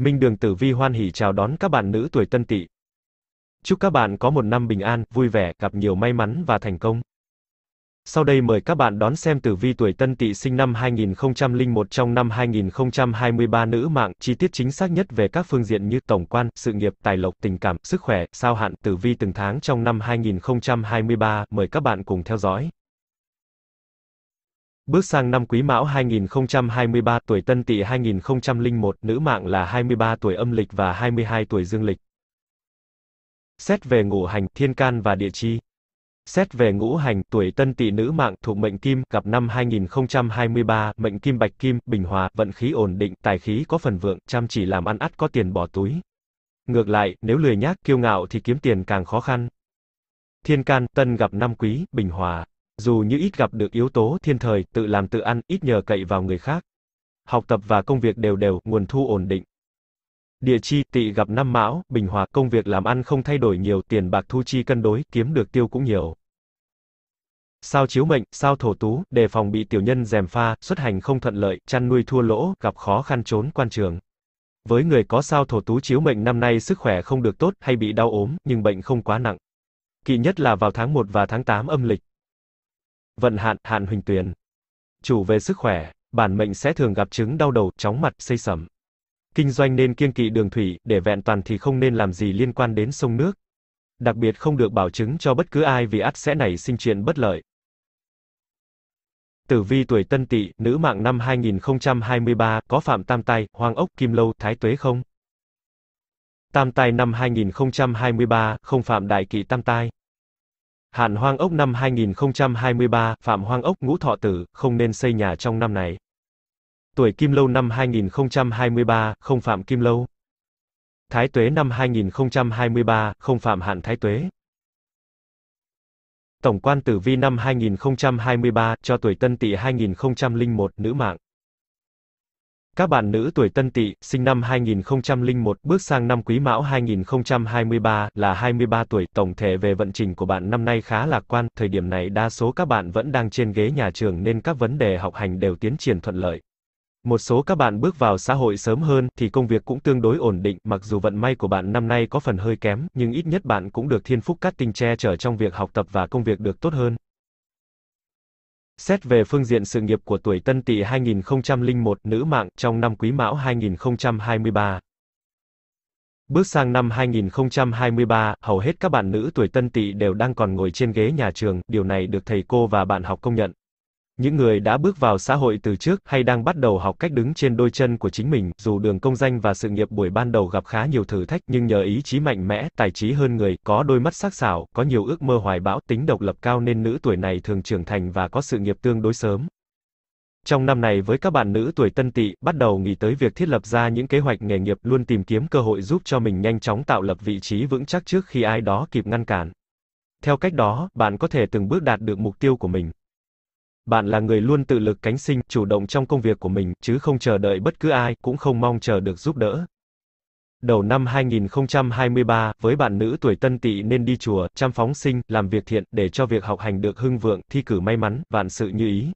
Minh Đường Tử Vi hoan hỉ chào đón các bạn nữ tuổi Tân Tỵ. Chúc các bạn có một năm bình an, vui vẻ, gặp nhiều may mắn và thành công. Sau đây mời các bạn đón xem tử vi tuổi Tân Tỵ sinh năm 2001 trong năm 2023 nữ mạng, chi tiết chính xác nhất về các phương diện như tổng quan, sự nghiệp, tài lộc, tình cảm, sức khỏe, sao hạn, tử vi từng tháng trong năm 2023, mời các bạn cùng theo dõi. Bước sang năm Quý Mão 2023, tuổi Tân Tỵ 2001, nữ mạng là 23 tuổi âm lịch và 22 tuổi dương lịch. Xét về ngũ hành, thiên can và địa chi. Xét về ngũ hành, tuổi Tân Tỵ nữ mạng thuộc mệnh Kim, gặp năm 2023, mệnh Kim Bạch Kim, bình hòa, vận khí ổn định, tài khí có phần vượng, chăm chỉ làm ăn ắt có tiền bỏ túi. Ngược lại, nếu lười nhác, kiêu ngạo thì kiếm tiền càng khó khăn. Thiên can, Tân gặp năm quý, bình hòa, dù như ít gặp được yếu tố thiên thời, tự làm tự ăn, ít nhờ cậy vào người khác. Học tập và công việc đều đều, nguồn thu ổn định. Địa chi tỵ gặp năm mão, bình hòa, công việc làm ăn không thay đổi nhiều, tiền bạc thu chi cân đối, kiếm được tiêu cũng nhiều. Sao chiếu mệnh, sao thổ tú, đề phòng bị tiểu nhân dèm pha, xuất hành không thuận lợi, chăn nuôi thua lỗ, gặp khó khăn trốn quan trường. Với người có sao thổ tú chiếu mệnh năm nay sức khỏe không được tốt hay bị đau ốm, nhưng bệnh không quá nặng. Kỵ nhất là vào tháng 1 và tháng 8 âm lịch, Vận hạn, hạn huỳnh tuyền. Chủ về sức khỏe, bản mệnh sẽ thường gặp chứng đau đầu, chóng mặt, xây sẩm. Kinh doanh nên kiêng kỵ đường thủy, để vẹn toàn thì không nên làm gì liên quan đến sông nước. Đặc biệt không được bảo chứng cho bất cứ ai vì ắt sẽ nảy sinh chuyện bất lợi. Tử vi tuổi Tân Tỵ, nữ mạng năm 2023, có Phạm Tam Tai, hoang Ốc, Kim Lâu, Thái Tuế không? Tam Tai năm 2023, không phạm đại kỵ Tam Tai. Hạn Hoang Ốc năm 2023, Phạm Hoang Ốc ngũ thọ tử, không nên xây nhà trong năm này. Tuổi Kim Lâu năm 2023, không phạm Kim Lâu. Thái Tuế năm 2023, không phạm hạn Thái Tuế. Tổng quan tử vi năm 2023, cho tuổi Tân Tỵ 2001, nữ mạng. Các bạn nữ tuổi Tân Tỵ, sinh năm 2001, bước sang năm Quý Mão 2023 là 23 tuổi, tổng thể về vận trình của bạn năm nay khá lạc quan, thời điểm này đa số các bạn vẫn đang trên ghế nhà trường nên các vấn đề học hành đều tiến triển thuận lợi. Một số các bạn bước vào xã hội sớm hơn thì công việc cũng tương đối ổn định, mặc dù vận may của bạn năm nay có phần hơi kém, nhưng ít nhất bạn cũng được thiên phúc cát tinh che chở trong việc học tập và công việc được tốt hơn. Xét về phương diện sự nghiệp của tuổi Tân Tỵ 2001 nữ mạng trong năm Quý Mão 2023. Bước sang năm 2023, hầu hết các bạn nữ tuổi Tân Tỵ đều đang còn ngồi trên ghế nhà trường, điều này được thầy cô và bạn học công nhận. Những người đã bước vào xã hội từ trước hay đang bắt đầu học cách đứng trên đôi chân của chính mình, dù đường công danh và sự nghiệp buổi ban đầu gặp khá nhiều thử thách nhưng nhờ ý chí mạnh mẽ, tài trí hơn người, có đôi mắt sắc sảo, có nhiều ước mơ hoài bão, tính độc lập cao nên nữ tuổi này thường trưởng thành và có sự nghiệp tương đối sớm. Trong năm này với các bạn nữ tuổi tân tỵ, bắt đầu nghĩ tới việc thiết lập ra những kế hoạch nghề nghiệp, luôn tìm kiếm cơ hội giúp cho mình nhanh chóng tạo lập vị trí vững chắc trước khi ai đó kịp ngăn cản. Theo cách đó, bạn có thể từng bước đạt được mục tiêu của mình. Bạn là người luôn tự lực cánh sinh, chủ động trong công việc của mình, chứ không chờ đợi bất cứ ai, cũng không mong chờ được giúp đỡ. Đầu năm 2023, với bạn nữ tuổi tân tỵ nên đi chùa, chăm phóng sinh, làm việc thiện, để cho việc học hành được hưng vượng, thi cử may mắn, vạn sự như ý.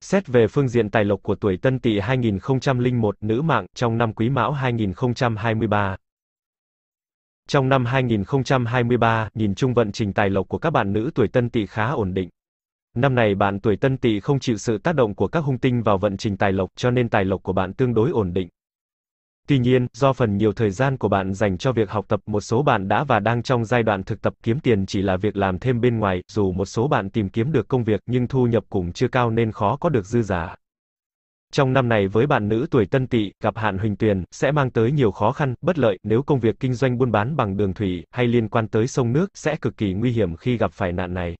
Xét về phương diện tài lộc của tuổi tân tỵ 2001 nữ mạng trong năm quý mão 2023. Trong năm 2023, nhìn chung vận trình tài lộc của các bạn nữ tuổi tân tỵ khá ổn định. Năm này bạn tuổi tân tỵ không chịu sự tác động của các hung tinh vào vận trình tài lộc cho nên tài lộc của bạn tương đối ổn định. Tuy nhiên, do phần nhiều thời gian của bạn dành cho việc học tập, một số bạn đã và đang trong giai đoạn thực tập kiếm tiền chỉ là việc làm thêm bên ngoài, dù một số bạn tìm kiếm được công việc nhưng thu nhập cũng chưa cao nên khó có được dư giả. Trong năm này với bạn nữ tuổi tân tỵ, gặp hạn huỳnh tuyền, sẽ mang tới nhiều khó khăn, bất lợi, nếu công việc kinh doanh buôn bán bằng đường thủy, hay liên quan tới sông nước, sẽ cực kỳ nguy hiểm khi gặp phải nạn này.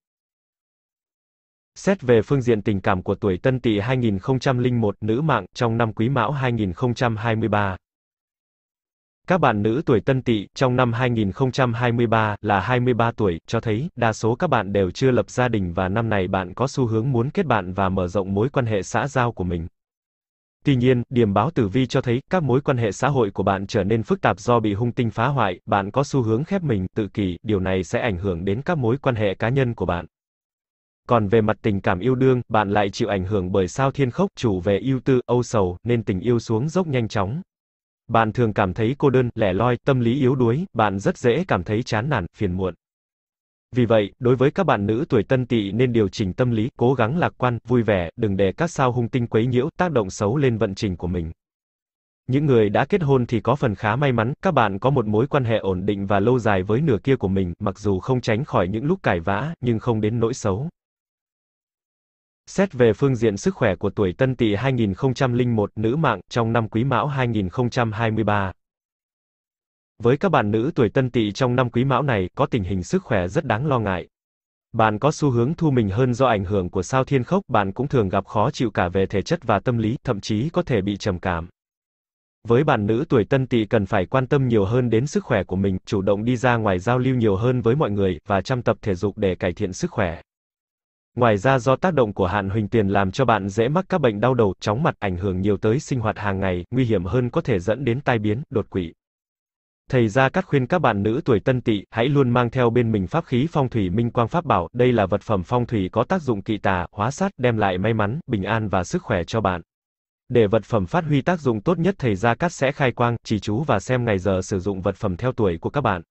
Xét về phương diện tình cảm của tuổi Tân Tỵ 2001 nữ mạng trong năm Quý Mão 2023. Các bạn nữ tuổi Tân Tỵ trong năm 2023 là 23 tuổi, cho thấy đa số các bạn đều chưa lập gia đình và năm này bạn có xu hướng muốn kết bạn và mở rộng mối quan hệ xã giao của mình. Tuy nhiên, điểm báo tử vi cho thấy các mối quan hệ xã hội của bạn trở nên phức tạp do bị hung tinh phá hoại, bạn có xu hướng khép mình, tự kỷ, điều này sẽ ảnh hưởng đến các mối quan hệ cá nhân của bạn. Còn về mặt tình cảm yêu đương, bạn lại chịu ảnh hưởng bởi sao thiên khốc, chủ về ưu tư, âu sầu, nên tình yêu xuống dốc nhanh chóng. Bạn thường cảm thấy cô đơn, lẻ loi, tâm lý yếu đuối, bạn rất dễ cảm thấy chán nản, phiền muộn. Vì vậy, đối với các bạn nữ tuổi tân tỵ nên điều chỉnh tâm lý, cố gắng lạc quan, vui vẻ, đừng để các sao hung tinh quấy nhiễu, tác động xấu lên vận trình của mình. Những người đã kết hôn thì có phần khá may mắn, các bạn có một mối quan hệ ổn định và lâu dài với nửa kia của mình, mặc dù không tránh khỏi những lúc cãi vã, nhưng không đến nỗi xấu. Xét về phương diện sức khỏe của tuổi Tân Tỵ 2001 nữ mạng trong năm Quý Mão 2023. Với các bạn nữ tuổi Tân Tỵ trong năm Quý Mão này có tình hình sức khỏe rất đáng lo ngại. Bạn có xu hướng thu mình hơn do ảnh hưởng của sao Thiên Khốc, bạn cũng thường gặp khó chịu cả về thể chất và tâm lý, thậm chí có thể bị trầm cảm. Với bạn nữ tuổi Tân Tỵ cần phải quan tâm nhiều hơn đến sức khỏe của mình, chủ động đi ra ngoài giao lưu nhiều hơn với mọi người và chăm tập thể dục để cải thiện sức khỏe. Ngoài ra do tác động của hạn huỳnh tiền làm cho bạn dễ mắc các bệnh đau đầu, chóng mặt, ảnh hưởng nhiều tới sinh hoạt hàng ngày, nguy hiểm hơn có thể dẫn đến tai biến, đột quỵ. Thầy Gia Cát khuyên các bạn nữ tuổi tân tỵ, hãy luôn mang theo bên mình pháp khí phong thủy minh quang pháp bảo, đây là vật phẩm phong thủy có tác dụng kỵ tà, hóa sát, đem lại may mắn, bình an và sức khỏe cho bạn. Để vật phẩm phát huy tác dụng tốt nhất thầy Gia Cát sẽ khai quang, chỉ chú và xem ngày giờ sử dụng vật phẩm theo tuổi của các bạn.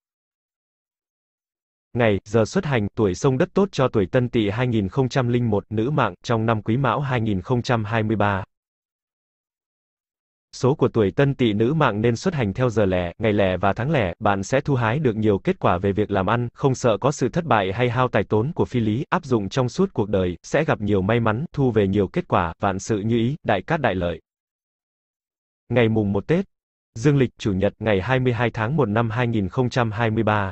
Ngày, giờ xuất hành, tuổi sông đất tốt cho tuổi tân tỵ 2001, nữ mạng, trong năm quý mão 2023. Số của tuổi tân tỵ nữ mạng nên xuất hành theo giờ lẻ, ngày lẻ và tháng lẻ, bạn sẽ thu hái được nhiều kết quả về việc làm ăn, không sợ có sự thất bại hay hao tài tốn của phi lý, áp dụng trong suốt cuộc đời, sẽ gặp nhiều may mắn, thu về nhiều kết quả, vạn sự như ý, đại cát đại lợi. Ngày mùng 1 Tết, Dương lịch Chủ nhật ngày 22 tháng 1 năm 2023.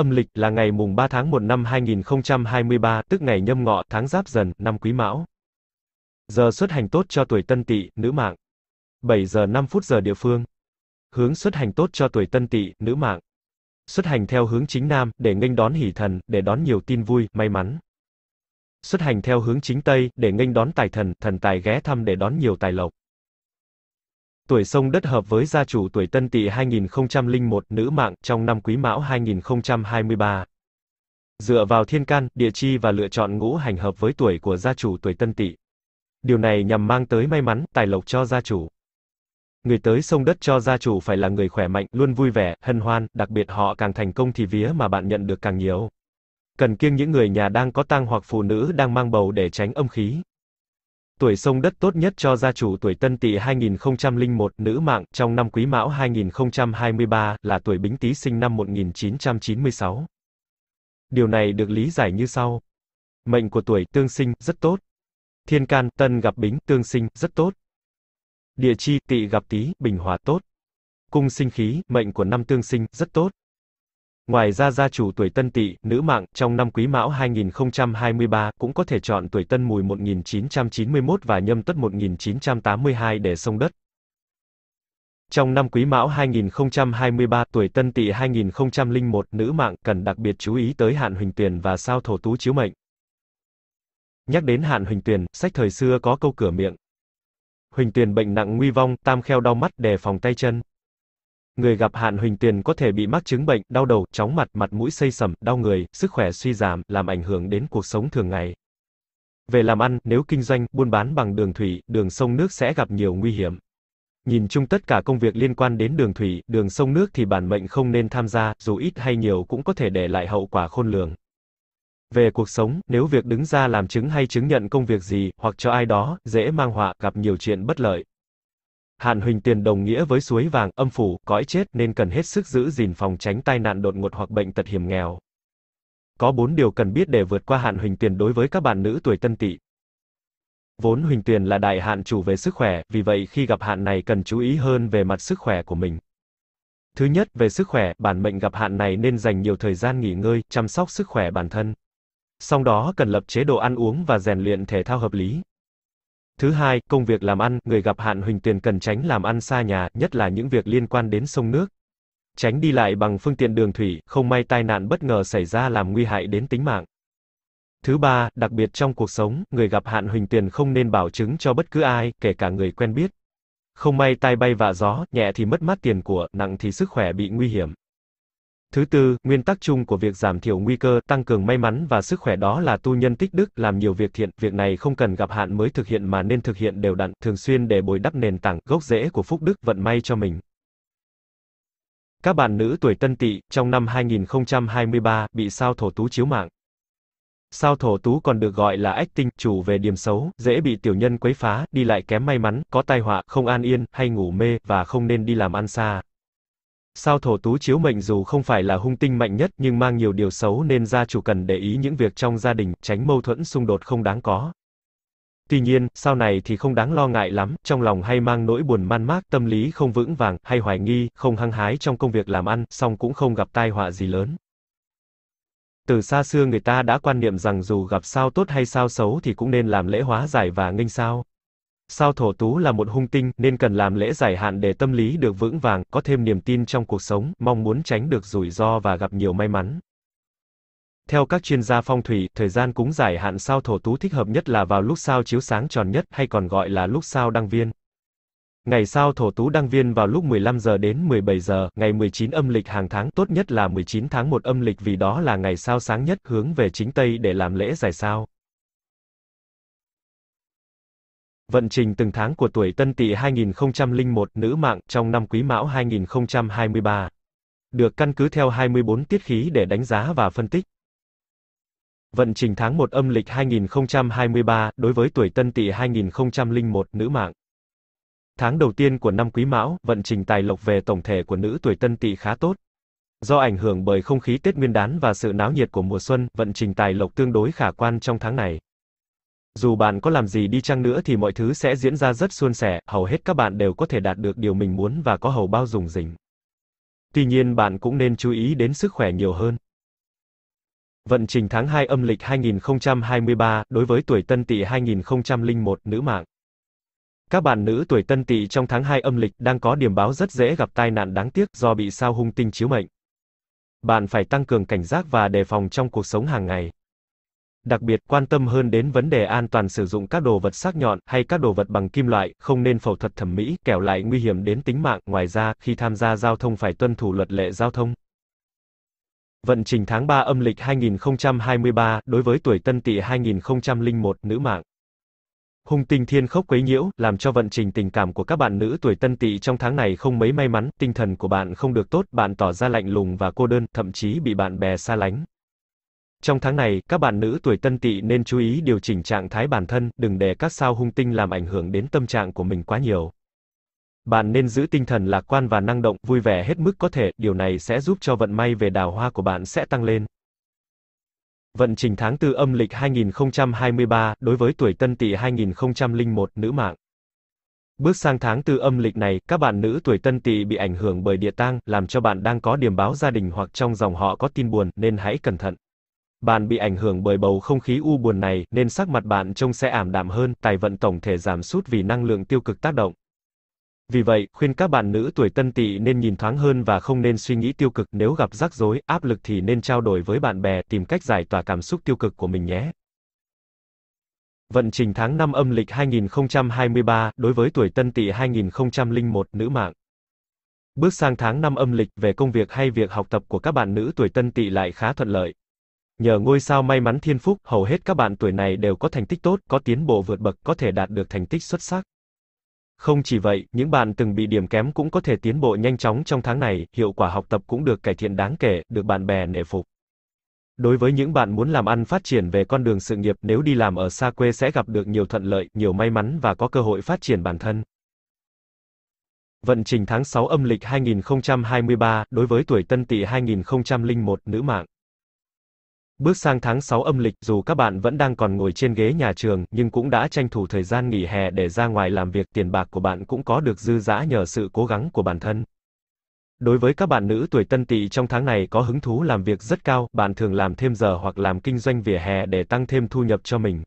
âm lịch là ngày mùng 3 tháng 1 năm 2023, tức ngày nhâm ngọ, tháng giáp dần, năm quý mão. Giờ xuất hành tốt cho tuổi tân tỵ, nữ mạng. 7 giờ 5 phút giờ địa phương. Hướng xuất hành tốt cho tuổi tân tỵ, nữ mạng. Xuất hành theo hướng chính nam, để nghênh đón hỷ thần, để đón nhiều tin vui, may mắn. Xuất hành theo hướng chính tây, để nghênh đón tài thần, thần tài ghé thăm để đón nhiều tài lộc. Tuổi sông đất hợp với gia chủ tuổi Tân Tỵ 2001 nữ mạng trong năm Quý Mão 2023. Dựa vào thiên can, địa chi và lựa chọn ngũ hành hợp với tuổi của gia chủ tuổi Tân Tỵ. Điều này nhằm mang tới may mắn, tài lộc cho gia chủ. Người tới sông đất cho gia chủ phải là người khỏe mạnh, luôn vui vẻ, hân hoan, đặc biệt họ càng thành công thì vía mà bạn nhận được càng nhiều. Cần kiêng những người nhà đang có tang hoặc phụ nữ đang mang bầu để tránh âm khí. Tuổi sông đất tốt nhất cho gia chủ tuổi Tân Tỵ 2001 nữ mạng trong năm Quý Mão 2023 là tuổi Bính Tý sinh năm 1996. Điều này được lý giải như sau. Mệnh của tuổi tương sinh rất tốt. Thiên can Tân gặp Bính tương sinh rất tốt. Địa chi Tỵ gặp Tý bình hòa tốt. Cung sinh khí mệnh của năm tương sinh rất tốt. Ngoài ra gia chủ tuổi Tân Tỵ, nữ mạng trong năm Quý Mão 2023 cũng có thể chọn tuổi Tân Mùi 1991 và Nhâm Tuất 1982 để sông đất. Trong năm Quý Mão 2023, tuổi Tân Tỵ 2001, nữ mạng cần đặc biệt chú ý tới hạn huỳnh tuyền và sao thổ tú chiếu mệnh. Nhắc đến hạn huỳnh tuyền sách thời xưa có câu cửa miệng. Huỳnh tuyền bệnh nặng nguy vong, tam kheo đau mắt, đề phòng tay chân. Người gặp hạn huỳnh tiền có thể bị mắc chứng bệnh, đau đầu, chóng mặt, mặt mũi xây sẩm, đau người, sức khỏe suy giảm, làm ảnh hưởng đến cuộc sống thường ngày. Về làm ăn, nếu kinh doanh, buôn bán bằng đường thủy, đường sông nước sẽ gặp nhiều nguy hiểm. Nhìn chung tất cả công việc liên quan đến đường thủy, đường sông nước thì bản mệnh không nên tham gia, dù ít hay nhiều cũng có thể để lại hậu quả khôn lường. Về cuộc sống, nếu việc đứng ra làm chứng hay chứng nhận công việc gì, hoặc cho ai đó, dễ mang họa, gặp nhiều chuyện bất lợi. Hạn huỳnh tiền đồng nghĩa với suối vàng, âm phủ, cõi chết nên cần hết sức giữ gìn phòng tránh tai nạn đột ngột hoặc bệnh tật hiểm nghèo. Có bốn điều cần biết để vượt qua hạn huỳnh tiền đối với các bạn nữ tuổi tân tỵ. Vốn huỳnh tiền là đại hạn chủ về sức khỏe, vì vậy khi gặp hạn này cần chú ý hơn về mặt sức khỏe của mình. Thứ nhất, về sức khỏe, bản mệnh gặp hạn này nên dành nhiều thời gian nghỉ ngơi, chăm sóc sức khỏe bản thân. Song đó cần lập chế độ ăn uống và rèn luyện thể thao hợp lý. Thứ hai, công việc làm ăn, người gặp hạn huỳnh tiền cần tránh làm ăn xa nhà, nhất là những việc liên quan đến sông nước. Tránh đi lại bằng phương tiện đường thủy, không may tai nạn bất ngờ xảy ra làm nguy hại đến tính mạng. Thứ ba, đặc biệt trong cuộc sống, người gặp hạn huỳnh tiền không nên bảo chứng cho bất cứ ai, kể cả người quen biết. Không may tai bay vạ gió, nhẹ thì mất mát tiền của, nặng thì sức khỏe bị nguy hiểm. Thứ tư, nguyên tắc chung của việc giảm thiểu nguy cơ, tăng cường may mắn và sức khỏe đó là tu nhân tích đức, làm nhiều việc thiện, việc này không cần gặp hạn mới thực hiện mà nên thực hiện đều đặn, thường xuyên để bồi đắp nền tảng, gốc rễ của phúc đức, vận may cho mình. Các bạn nữ tuổi tân tỵ, trong năm 2023, bị sao thổ tú chiếu mạng. Sao thổ tú còn được gọi là ách tinh, chủ về điểm xấu, dễ bị tiểu nhân quấy phá, đi lại kém may mắn, có tai họa, không an yên, hay ngủ mê, và không nên đi làm ăn xa. Sao thổ tú chiếu mệnh dù không phải là hung tinh mạnh nhất nhưng mang nhiều điều xấu nên gia chủ cần để ý những việc trong gia đình, tránh mâu thuẫn xung đột không đáng có. Tuy nhiên, sau này thì không đáng lo ngại lắm, trong lòng hay mang nỗi buồn man mác, tâm lý không vững vàng, hay hoài nghi, không hăng hái trong công việc làm ăn, song cũng không gặp tai họa gì lớn. Từ xa xưa người ta đã quan niệm rằng dù gặp sao tốt hay sao xấu thì cũng nên làm lễ hóa giải và nghênh sao. Sao thổ tú là một hung tinh, nên cần làm lễ giải hạn để tâm lý được vững vàng, có thêm niềm tin trong cuộc sống, mong muốn tránh được rủi ro và gặp nhiều may mắn. Theo các chuyên gia phong thủy, thời gian cúng giải hạn sao thổ tú thích hợp nhất là vào lúc sao chiếu sáng tròn nhất hay còn gọi là lúc sao đăng viên. Ngày sao thổ tú đăng viên vào lúc 15 giờ đến 17 giờ, ngày 19 âm lịch hàng tháng tốt nhất là 19 tháng 1 âm lịch vì đó là ngày sao sáng nhất hướng về chính Tây để làm lễ giải sao. Vận trình từng tháng của tuổi Tân Tỵ 2001 nữ mạng trong năm Quý Mão 2023. Được căn cứ theo 24 tiết khí để đánh giá và phân tích. Vận trình tháng 1 âm lịch 2023 đối với tuổi Tân Tỵ 2001 nữ mạng. Tháng đầu tiên của năm Quý Mão, vận trình tài lộc về tổng thể của nữ tuổi Tân Tỵ khá tốt. Do ảnh hưởng bởi không khí Tết Nguyên đán và sự náo nhiệt của mùa xuân, vận trình tài lộc tương đối khả quan trong tháng này. Dù bạn có làm gì đi chăng nữa thì mọi thứ sẽ diễn ra rất suôn sẻ, hầu hết các bạn đều có thể đạt được điều mình muốn và có hầu bao dùng rỉnh. Tuy nhiên bạn cũng nên chú ý đến sức khỏe nhiều hơn. Vận trình tháng 2 âm lịch 2023 đối với tuổi Tân Tỵ 2001 nữ mạng. Các bạn nữ tuổi Tân Tỵ trong tháng 2 âm lịch đang có điểm báo rất dễ gặp tai nạn đáng tiếc do bị sao hung tinh chiếu mệnh. Bạn phải tăng cường cảnh giác và đề phòng trong cuộc sống hàng ngày. Đặc biệt quan tâm hơn đến vấn đề an toàn sử dụng các đồ vật sắc nhọn hay các đồ vật bằng kim loại, không nên phẫu thuật thẩm mỹ, kẻo lại nguy hiểm đến tính mạng. Ngoài ra, khi tham gia giao thông phải tuân thủ luật lệ giao thông. Vận trình tháng 3 âm lịch 2023 đối với tuổi Tân Tỵ 2001 nữ mạng Hung tinh thiên khốc quấy nhiễu, làm cho vận trình tình cảm của các bạn nữ tuổi tân tỵ trong tháng này không mấy may mắn, tinh thần của bạn không được tốt, bạn tỏ ra lạnh lùng và cô đơn, thậm chí bị bạn bè xa lánh. Trong tháng này, các bạn nữ tuổi tân tỵ nên chú ý điều chỉnh trạng thái bản thân, đừng để các sao hung tinh làm ảnh hưởng đến tâm trạng của mình quá nhiều. Bạn nên giữ tinh thần lạc quan và năng động, vui vẻ hết mức có thể, điều này sẽ giúp cho vận may về đào hoa của bạn sẽ tăng lên. Vận trình tháng tư âm lịch 2023 đối với tuổi Tân Tỵ 2001 nữ mạng. Bước sang tháng tư âm lịch này, các bạn nữ tuổi Tân Tỵ bị ảnh hưởng bởi địa tang, làm cho bạn đang có điểm báo gia đình hoặc trong dòng họ có tin buồn nên hãy cẩn thận. Bạn bị ảnh hưởng bởi bầu không khí u buồn này, nên sắc mặt bạn trông sẽ ảm đạm hơn, tài vận tổng thể giảm sút vì năng lượng tiêu cực tác động. Vì vậy, khuyên các bạn nữ tuổi tân tỵ nên nhìn thoáng hơn và không nên suy nghĩ tiêu cực, nếu gặp rắc rối, áp lực thì nên trao đổi với bạn bè, tìm cách giải tỏa cảm xúc tiêu cực của mình nhé. Vận trình tháng 5 âm lịch 2023, đối với tuổi tân tỵ 2001, nữ mạng. Bước sang tháng 5 âm lịch về công việc hay việc học tập của các bạn nữ tuổi tân tỵ lại khá thuận lợi. Nhờ ngôi sao may mắn thiên phúc, hầu hết các bạn tuổi này đều có thành tích tốt, có tiến bộ vượt bậc, có thể đạt được thành tích xuất sắc. Không chỉ vậy, những bạn từng bị điểm kém cũng có thể tiến bộ nhanh chóng trong tháng này, hiệu quả học tập cũng được cải thiện đáng kể, được bạn bè nể phục. Đối với những bạn muốn làm ăn phát triển về con đường sự nghiệp, nếu đi làm ở xa quê sẽ gặp được nhiều thuận lợi, nhiều may mắn và có cơ hội phát triển bản thân. Vận trình tháng 6 âm lịch 2023, đối với tuổi Tân Tỵ 2001, nữ mạng. Bước sang tháng 6 âm lịch, dù các bạn vẫn đang còn ngồi trên ghế nhà trường, nhưng cũng đã tranh thủ thời gian nghỉ hè để ra ngoài làm việc, tiền bạc của bạn cũng có được dư dã nhờ sự cố gắng của bản thân. Đối với các bạn nữ tuổi tân tỵ trong tháng này có hứng thú làm việc rất cao, bạn thường làm thêm giờ hoặc làm kinh doanh vỉa hè để tăng thêm thu nhập cho mình.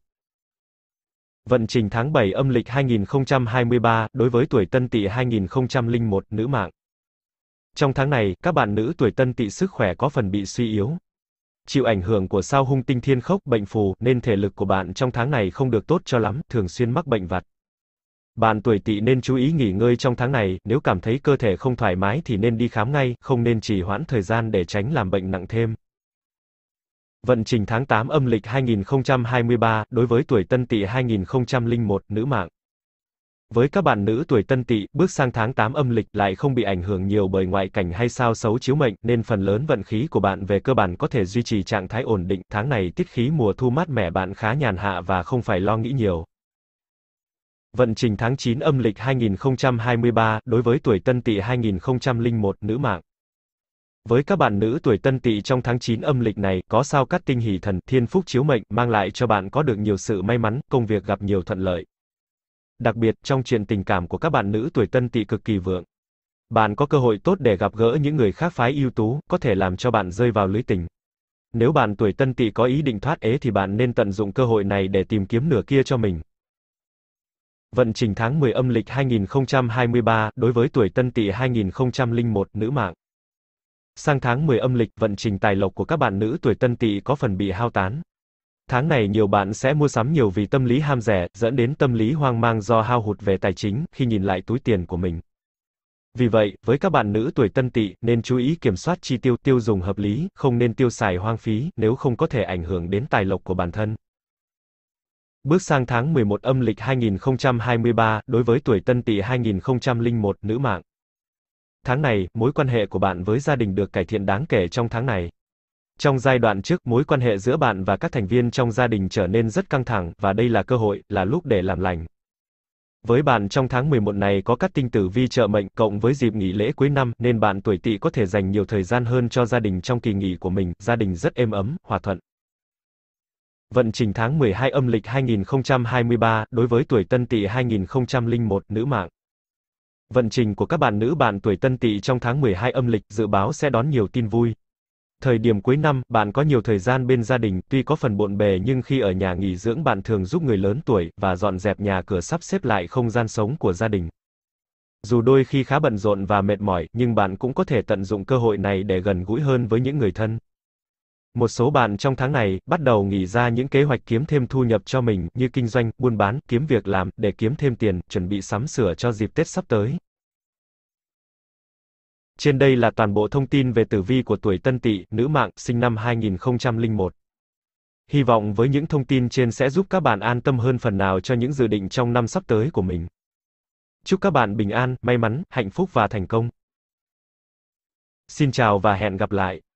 Vận trình tháng 7 âm lịch 2023, đối với tuổi tân tỵ 2001, nữ mạng. Trong tháng này, các bạn nữ tuổi tân tỵ sức khỏe có phần bị suy yếu, chịu ảnh hưởng của sao hung tinh thiên khốc bệnh phù nên thể lực của bạn trong tháng này không được tốt cho lắm, thường xuyên mắc bệnh vặt. Bạn tuổi tỵ nên chú ý nghỉ ngơi trong tháng này, nếu cảm thấy cơ thể không thoải mái thì nên đi khám ngay, không nên trì hoãn thời gian để tránh làm bệnh nặng thêm. Vận trình tháng 8 âm lịch 2023, đối với tuổi Tân Tỵ 2001, nữ mạng. Với các bạn nữ tuổi tân tỵ, bước sang tháng 8 âm lịch lại không bị ảnh hưởng nhiều bởi ngoại cảnh hay sao xấu chiếu mệnh, nên phần lớn vận khí của bạn về cơ bản có thể duy trì trạng thái ổn định. Tháng này tiết khí mùa thu mát mẻ bạn khá nhàn hạ và không phải lo nghĩ nhiều. Vận trình tháng 9 âm lịch 2023 đối với tuổi Tân Tỵ 2001 nữ mạng. Với các bạn nữ tuổi Tân Tỵ trong tháng 9 âm lịch này, có sao cát tinh hỷ thần, thiên phúc chiếu mệnh mang lại cho bạn có được nhiều sự may mắn, công việc gặp nhiều thuận lợi. Đặc biệt, trong chuyện tình cảm của các bạn nữ tuổi tân tỵ cực kỳ vượng. Bạn có cơ hội tốt để gặp gỡ những người khác phái ưu tú, có thể làm cho bạn rơi vào lưới tình. Nếu bạn tuổi tân tỵ có ý định thoát ế thì bạn nên tận dụng cơ hội này để tìm kiếm nửa kia cho mình. Vận trình tháng 10 âm lịch 2023 đối với tuổi tân tỵ 2001 nữ mạng. Sang tháng 10 âm lịch, vận trình tài lộc của các bạn nữ tuổi tân tỵ có phần bị hao tán. Tháng này nhiều bạn sẽ mua sắm nhiều vì tâm lý ham rẻ, dẫn đến tâm lý hoang mang do hao hụt về tài chính khi nhìn lại túi tiền của mình. Vì vậy, với các bạn nữ tuổi tân tỵ, nên chú ý kiểm soát chi tiêu tiêu dùng hợp lý, không nên tiêu xài hoang phí nếu không có thể ảnh hưởng đến tài lộc của bản thân. Bước sang tháng 11 âm lịch 2023, đối với tuổi tân tỵ 2001, nữ mạng. Tháng này, mối quan hệ của bạn với gia đình được cải thiện đáng kể trong tháng này. Trong giai đoạn trước, mối quan hệ giữa bạn và các thành viên trong gia đình trở nên rất căng thẳng, và đây là cơ hội, là lúc để làm lành. Với bạn trong tháng 11 này có các tinh tử vi trợ mệnh, cộng với dịp nghỉ lễ cuối năm, nên bạn tuổi tỵ có thể dành nhiều thời gian hơn cho gia đình trong kỳ nghỉ của mình, gia đình rất êm ấm, hòa thuận. Vận trình tháng 12 âm lịch 2023, đối với tuổi tân tỵ 2001, nữ mạng. Vận trình của các bạn nữ bạn tuổi tân tỵ trong tháng 12 âm lịch dự báo sẽ đón nhiều tin vui, Thời điểm cuối năm, bạn có nhiều thời gian bên gia đình, tuy có phần bộn bề nhưng khi ở nhà nghỉ dưỡng bạn thường giúp người lớn tuổi và dọn dẹp nhà cửa sắp xếp lại không gian sống của gia đình. Dù đôi khi khá bận rộn và mệt mỏi, nhưng bạn cũng có thể tận dụng cơ hội này để gần gũi hơn với những người thân. Một số bạn trong tháng này bắt đầu nghĩ ra những kế hoạch kiếm thêm thu nhập cho mình như kinh doanh, buôn bán, kiếm việc làm để kiếm thêm tiền, chuẩn bị sắm sửa cho dịp Tết sắp tới. Trên đây là toàn bộ thông tin về tử vi của tuổi Tân Tỵ, nữ mạng, sinh năm 2001. Hy vọng với những thông tin trên sẽ giúp các bạn an tâm hơn phần nào cho những dự định trong năm sắp tới của mình. Chúc các bạn bình an, may mắn, hạnh phúc và thành công. Xin chào và hẹn gặp lại.